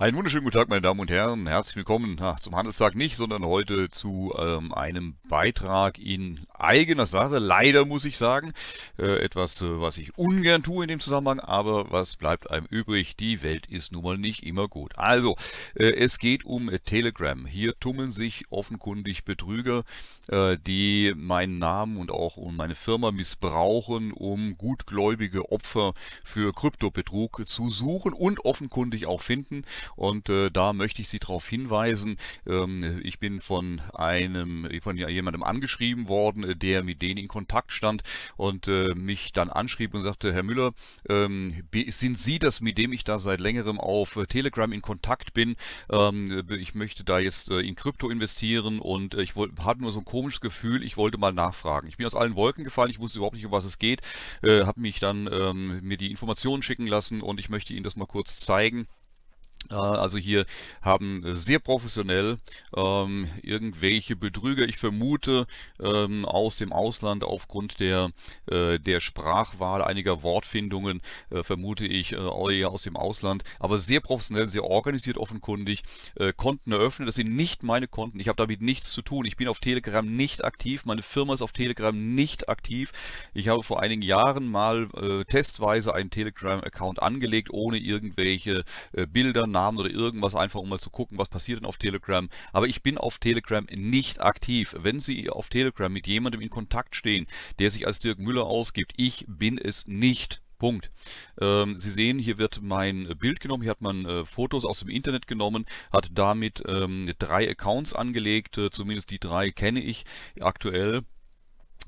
Einen wunderschönen guten Tag, meine Damen und Herren. Herzlich willkommen zum Handelstag nicht, sondern heute zu ähm, einem Beitrag in eigener Sache. Leider muss ich sagen, äh, etwas, äh, was ich ungern tue in dem Zusammenhang, aber was bleibt einem übrig? Die Welt ist nun mal nicht immer gut. Also, äh, es geht um Telegram. Hier tummeln sich offenkundig Betrüger, äh, die meinen Namen und auch um meine Firma missbrauchen, um gutgläubige Opfer für Kryptobetrug zu suchen und offenkundig auch finden. Und äh, da möchte ich Sie darauf hinweisen, ähm, ich bin von einem, von jemandem angeschrieben worden, der mit denen in Kontakt stand und äh, mich dann anschrieb und sagte, Herr Müller, ähm, sind Sie das, mit dem ich da seit längerem auf äh, Telegram in Kontakt bin? Ähm, äh, ich möchte da jetzt äh, in Krypto investieren und äh, ich wollte, hatte nur so ein komisches Gefühl, ich wollte mal nachfragen. Ich bin aus allen Wolken gefallen, ich wusste überhaupt nicht, um was es geht, äh, habe mich dann ähm, mir die Informationen schicken lassen und ich möchte Ihnen das mal kurz zeigen. Also hier haben äh, sehr professionell ähm, irgendwelche Betrüger, ich vermute, ähm, aus dem Ausland aufgrund der, äh, der Sprachwahl einiger Wortfindungen, äh, vermute ich, äh, aus dem Ausland, aber sehr professionell, sehr organisiert offenkundig, äh, Konten eröffnet. Das sind nicht meine Konten, ich habe damit nichts zu tun. Ich bin auf Telegram nicht aktiv, meine Firma ist auf Telegram nicht aktiv. Ich habe vor einigen Jahren mal äh, testweise einen Telegram-Account angelegt, ohne irgendwelche äh, Bilder Namen oder irgendwas, einfach um mal zu gucken, was passiert denn auf Telegram. Aber ich bin auf Telegram nicht aktiv. Wenn Sie auf Telegram mit jemandem in Kontakt stehen, der sich als Dirk Müller ausgibt, ich bin es nicht. Punkt. Ähm, Sie sehen, hier wird mein Bild genommen, hier hat man äh, Fotos aus dem Internet genommen, hat damit ähm, drei Accounts angelegt, äh, zumindest die drei kenne ich aktuell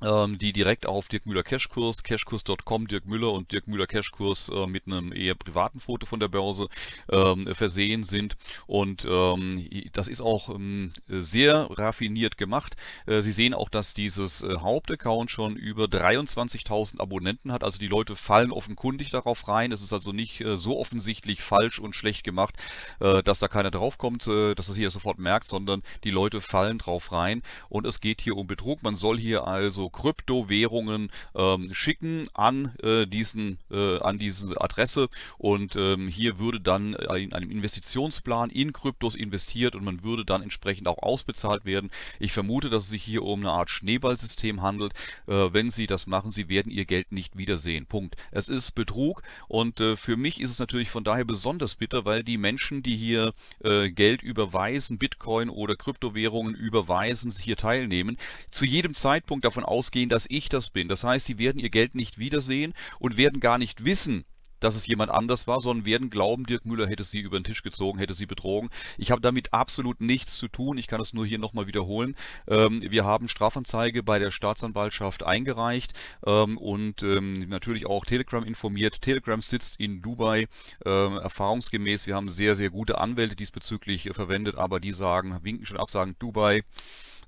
ähm, die direkt auf Dirk Müller Cashkurs, cashkurs.com, Dirk Müller und Dirk Müller Cashkurs äh, mit einem eher privaten Foto von der Börse ähm, versehen sind. Und ähm, das ist auch ähm, sehr raffiniert gemacht. Äh, Sie sehen auch, dass dieses äh, Hauptaccount schon über 23.000 Abonnenten hat. Also die Leute fallen offenkundig darauf rein. Es ist also nicht äh, so offensichtlich falsch und schlecht gemacht, äh, dass da keiner draufkommt, äh, dass das hier sofort merkt, sondern die Leute fallen drauf rein. Und es geht hier um Betrug. Man soll hier also also Kryptowährungen ähm, schicken an, äh, diesen, äh, an diese Adresse und ähm, hier würde dann äh, in einem Investitionsplan in Kryptos investiert und man würde dann entsprechend auch ausbezahlt werden. Ich vermute, dass es sich hier um eine Art Schneeballsystem handelt. Äh, wenn Sie das machen, Sie werden Ihr Geld nicht wiedersehen. Punkt. Es ist Betrug und äh, für mich ist es natürlich von daher besonders bitter, weil die Menschen, die hier äh, Geld überweisen, Bitcoin oder Kryptowährungen überweisen, hier teilnehmen, zu jedem Zeitpunkt davon ausgehen, dass ich das bin. Das heißt, sie werden ihr Geld nicht wiedersehen und werden gar nicht wissen, dass es jemand anders war, sondern werden glauben, Dirk Müller hätte sie über den Tisch gezogen, hätte sie betrogen. Ich habe damit absolut nichts zu tun. Ich kann es nur hier nochmal wiederholen. Ähm, wir haben Strafanzeige bei der Staatsanwaltschaft eingereicht ähm, und ähm, natürlich auch Telegram informiert. Telegram sitzt in Dubai erfahrungsgemäß. Wir haben sehr, sehr gute Anwälte diesbezüglich äh, verwendet, aber die sagen, winken schon ab, sagen Dubai.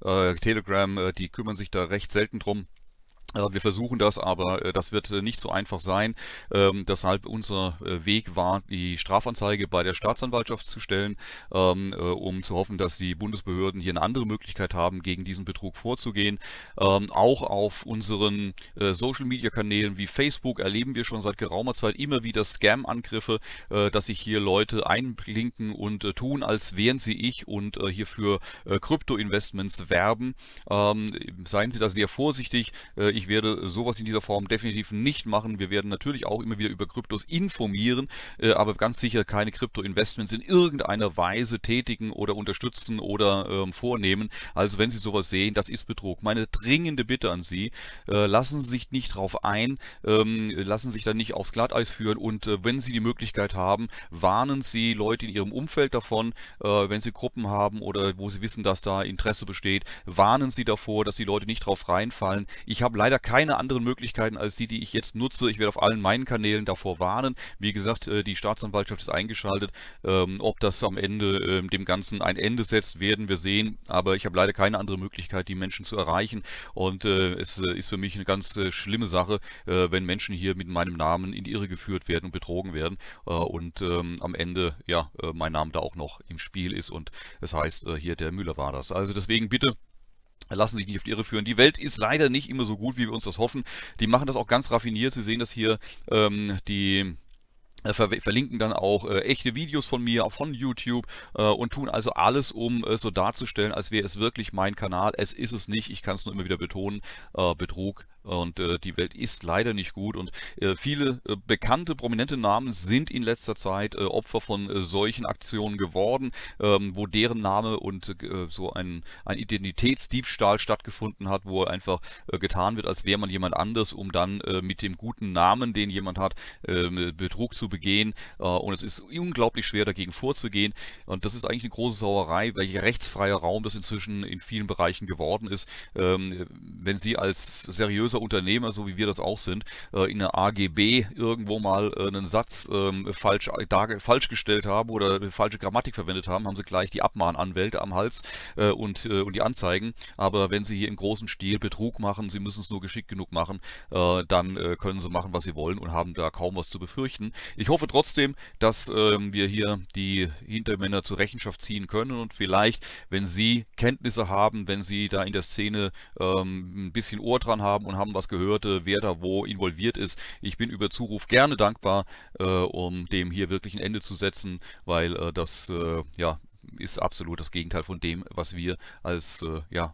Äh, Telegram, äh, die kümmern sich da recht selten drum. Also wir versuchen das, aber äh, das wird äh, nicht so einfach sein. Ähm, deshalb unser äh, Weg war, die Strafanzeige bei der Staatsanwaltschaft zu stellen, ähm, um zu hoffen, dass die Bundesbehörden hier eine andere Möglichkeit haben, gegen diesen Betrug vorzugehen. Ähm, auch auf unseren äh, Social-Media-Kanälen wie Facebook erleben wir schon seit geraumer Zeit immer wieder Scam-Angriffe, äh, dass sich hier Leute einblinken und äh, tun, als wären sie ich und hier für Krypto-Investments werben. Ähm, seien Sie da sehr vorsichtig. ich ich werde sowas in dieser Form definitiv nicht machen. Wir werden natürlich auch immer wieder über Kryptos informieren, äh, aber ganz sicher keine Krypto-Investments in irgendeiner Weise tätigen oder unterstützen oder ähm, vornehmen. Also wenn Sie sowas sehen, das ist Betrug. Meine dringende Bitte an Sie, äh, lassen Sie sich nicht drauf ein, ähm, lassen Sie sich dann nicht aufs Glatteis führen und äh, wenn Sie die Möglichkeit haben, warnen Sie Leute in Ihrem Umfeld davon, äh, wenn Sie Gruppen haben oder wo Sie wissen, dass da Interesse besteht, warnen Sie davor, dass die Leute nicht drauf reinfallen. Ich habe leider leider keine anderen Möglichkeiten als die, die ich jetzt nutze. Ich werde auf allen meinen Kanälen davor warnen. Wie gesagt, äh, die Staatsanwaltschaft ist eingeschaltet. Ähm, ob das am Ende ähm, dem Ganzen ein Ende setzt, werden wir sehen. Aber ich habe leider keine andere Möglichkeit, die Menschen zu erreichen. Und äh, es äh, ist für mich eine ganz schlimme Sache, wenn Menschen hier mit meinem Namen in die Irre geführt werden und betrogen werden. Und ähm, am Ende, ja, mein Name da auch noch im Spiel ist. Und es das heißt, hier der Müller war das. Also deswegen bitte lassen sich nicht auf die Irre führen. Die Welt ist leider nicht immer so gut, wie wir uns das hoffen. Die machen das auch ganz raffiniert. Sie sehen das hier, ähm, die äh, verlinken dann auch äh, echte Videos von mir von YouTube äh, und tun also alles, um es äh, so darzustellen, als wäre es wirklich mein Kanal. Es ist es nicht, ich kann es nur immer wieder betonen. Äh, Betrug und äh, die Welt ist leider nicht gut. Und äh, viele äh, bekannte, prominente Namen sind in letzter Zeit äh, Opfer von äh, solchen Aktionen geworden, ähm, wo deren Name und äh, so ein, ein Identitätsdiebstahl stattgefunden hat, wo einfach getan wird, als wäre man jemand anders, um dann mit dem guten Namen, den jemand hat, ähm, Betrug zu begehen. und es ist unglaublich schwer, dagegen vorzugehen. Und das ist eigentlich eine große Sauerei, welcher rechtsfreier Raum das inzwischen in vielen Bereichen geworden ist. Ähm, wenn Sie als seriöser großer Unternehmer, so wie wir das auch sind, äh, in der AGB irgendwo mal äh, einen Satz ähm, falsch, äh, falsch gestellt haben oder falsche Grammatik verwendet haben, haben sie gleich die Abmahnanwälte am Hals und, und die Anzeigen. Aber wenn sie hier im großen Stil Betrug machen, sie müssen es nur geschickt genug machen, dann können sie machen, was sie wollen und haben da kaum was zu befürchten. Ich hoffe trotzdem, dass ähm, wir hier die Hintermänner zur Rechenschaft ziehen können und vielleicht, wenn sie Kenntnisse haben, wenn sie da in der Szene ähm, ein bisschen Ohr dran haben und haben haben was gehört, äh, wer da wo involviert ist. Ich bin über Zuruf gerne dankbar, äh, um dem hier wirklich ein Ende zu setzen, weil äh, das ja ist absolut das Gegenteil von dem, was wir als ja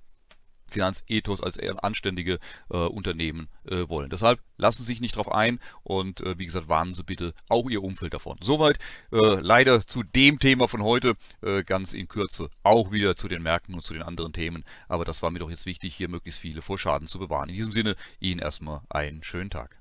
Finanzethos als eher anständige äh, Unternehmen äh, wollen. Deshalb lassen Sie sich nicht drauf ein und äh, wie gesagt, warnen Sie bitte auch Ihr Umfeld davon. Soweit äh, leider zu dem Thema von heute, äh, ganz in Kürze auch wieder zu den Märkten und zu den anderen Themen. Aber das war mir doch jetzt wichtig, hier möglichst viele vor Schaden zu bewahren. In diesem Sinne, Ihnen erstmal einen schönen Tag.